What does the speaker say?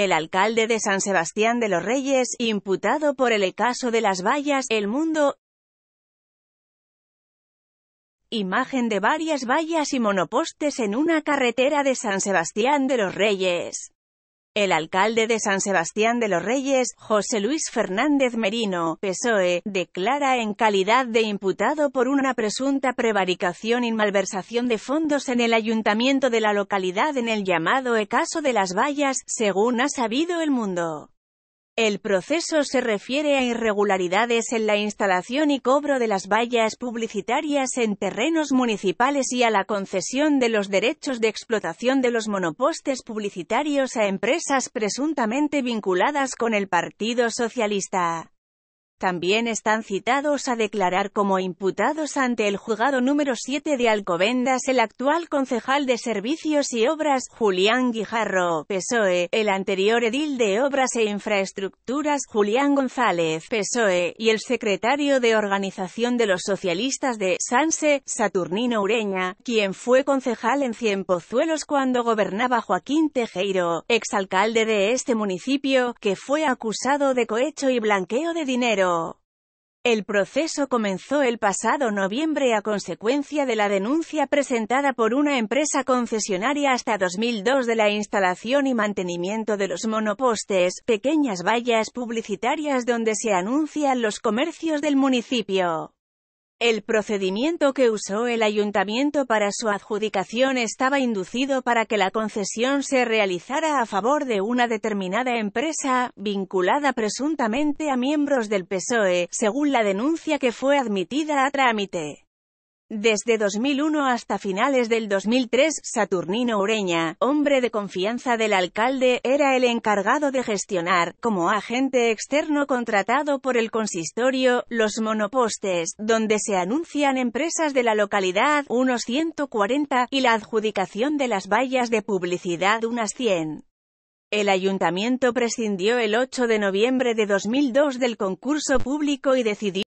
El alcalde de San Sebastián de los Reyes, imputado por el caso de las vallas, el mundo, imagen de varias vallas y monopostes en una carretera de San Sebastián de los Reyes. El alcalde de San Sebastián de los Reyes, José Luis Fernández Merino, PSOE, declara en calidad de imputado por una presunta prevaricación y malversación de fondos en el ayuntamiento de la localidad en el llamado caso de las vallas, según ha sabido el mundo. El proceso se refiere a irregularidades en la instalación y cobro de las vallas publicitarias en terrenos municipales y a la concesión de los derechos de explotación de los monopostes publicitarios a empresas presuntamente vinculadas con el Partido Socialista. También están citados a declarar como imputados ante el juzgado número 7 de Alcobendas el actual concejal de Servicios y Obras, Julián Guijarro, PSOE, el anterior edil de Obras e Infraestructuras, Julián González, PSOE, y el secretario de Organización de los Socialistas de Sanse, Saturnino Ureña, quien fue concejal en Cienpozuelos cuando gobernaba Joaquín Tejero, exalcalde de este municipio, que fue acusado de cohecho y blanqueo de dinero el proceso comenzó el pasado noviembre a consecuencia de la denuncia presentada por una empresa concesionaria hasta 2002 de la instalación y mantenimiento de los monopostes, pequeñas vallas publicitarias donde se anuncian los comercios del municipio. El procedimiento que usó el ayuntamiento para su adjudicación estaba inducido para que la concesión se realizara a favor de una determinada empresa, vinculada presuntamente a miembros del PSOE, según la denuncia que fue admitida a trámite. Desde 2001 hasta finales del 2003, Saturnino Ureña, hombre de confianza del alcalde, era el encargado de gestionar, como agente externo contratado por el consistorio, los monopostes, donde se anuncian empresas de la localidad, unos 140, y la adjudicación de las vallas de publicidad, unas 100. El ayuntamiento prescindió el 8 de noviembre de 2002 del concurso público y decidió